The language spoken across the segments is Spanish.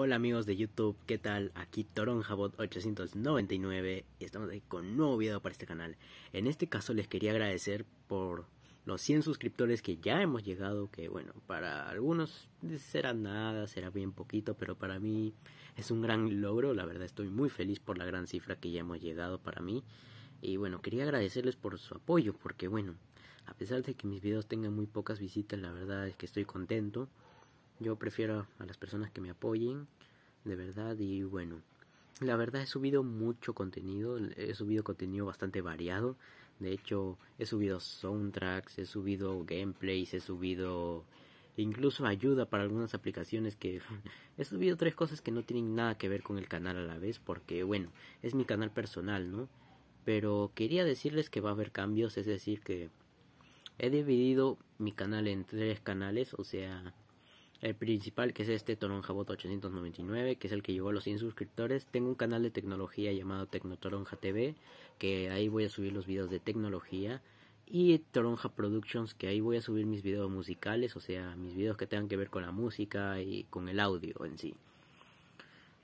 Hola amigos de YouTube, ¿qué tal? Aquí ToronjaBot899 y estamos aquí con un nuevo video para este canal. En este caso les quería agradecer por los 100 suscriptores que ya hemos llegado, que bueno, para algunos será nada, será bien poquito, pero para mí es un gran logro, la verdad estoy muy feliz por la gran cifra que ya hemos llegado para mí. Y bueno, quería agradecerles por su apoyo, porque bueno, a pesar de que mis videos tengan muy pocas visitas, la verdad es que estoy contento yo prefiero a las personas que me apoyen, de verdad, y bueno. La verdad he subido mucho contenido, he subido contenido bastante variado. De hecho, he subido soundtracks, he subido gameplays, he subido incluso ayuda para algunas aplicaciones que he subido tres cosas que no tienen nada que ver con el canal a la vez porque bueno, es mi canal personal, ¿no? Pero quería decirles que va a haber cambios, es decir, que he dividido mi canal en tres canales, o sea, el principal, que es este Toronja Bot 899, que es el que llevó a los 100 suscriptores. Tengo un canal de tecnología llamado Tecnotoronja TV, que ahí voy a subir los videos de tecnología. Y Toronja Productions, que ahí voy a subir mis videos musicales, o sea, mis videos que tengan que ver con la música y con el audio en sí.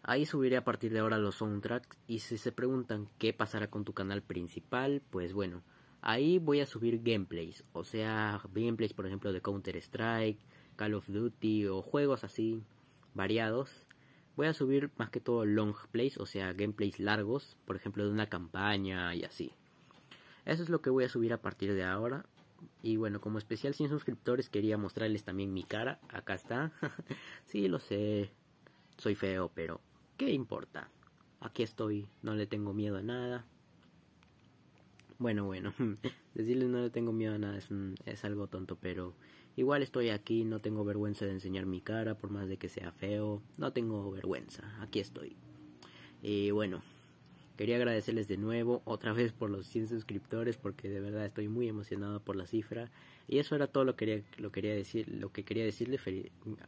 Ahí subiré a partir de ahora los soundtracks y si se preguntan qué pasará con tu canal principal, pues bueno, ahí voy a subir gameplays, o sea, gameplays por ejemplo de Counter Strike, Call of Duty o juegos así variados. Voy a subir más que todo long plays, o sea, gameplays largos, por ejemplo, de una campaña y así. Eso es lo que voy a subir a partir de ahora. Y bueno, como especial sin suscriptores quería mostrarles también mi cara. Acá está. sí, lo sé. Soy feo, pero ¿qué importa? Aquí estoy, no le tengo miedo a nada. Bueno, bueno, decirles no le tengo miedo a nada es, es algo tonto, pero igual estoy aquí, no tengo vergüenza de enseñar mi cara, por más de que sea feo, no tengo vergüenza, aquí estoy. Y bueno, quería agradecerles de nuevo, otra vez por los 100 suscriptores, porque de verdad estoy muy emocionado por la cifra. Y eso era todo lo que quería, lo quería decir, lo que quería decirles,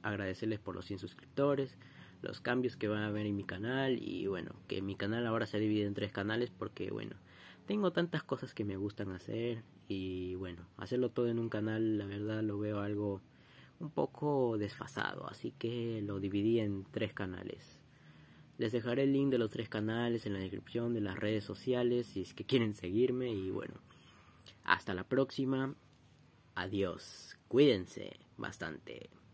agradecerles por los 100 suscriptores, los cambios que van a haber en mi canal y bueno, que mi canal ahora se divide en tres canales porque bueno, tengo tantas cosas que me gustan hacer y bueno, hacerlo todo en un canal la verdad lo veo algo un poco desfasado, así que lo dividí en tres canales. Les dejaré el link de los tres canales en la descripción de las redes sociales si es que quieren seguirme y bueno, hasta la próxima. Adiós. Cuídense bastante.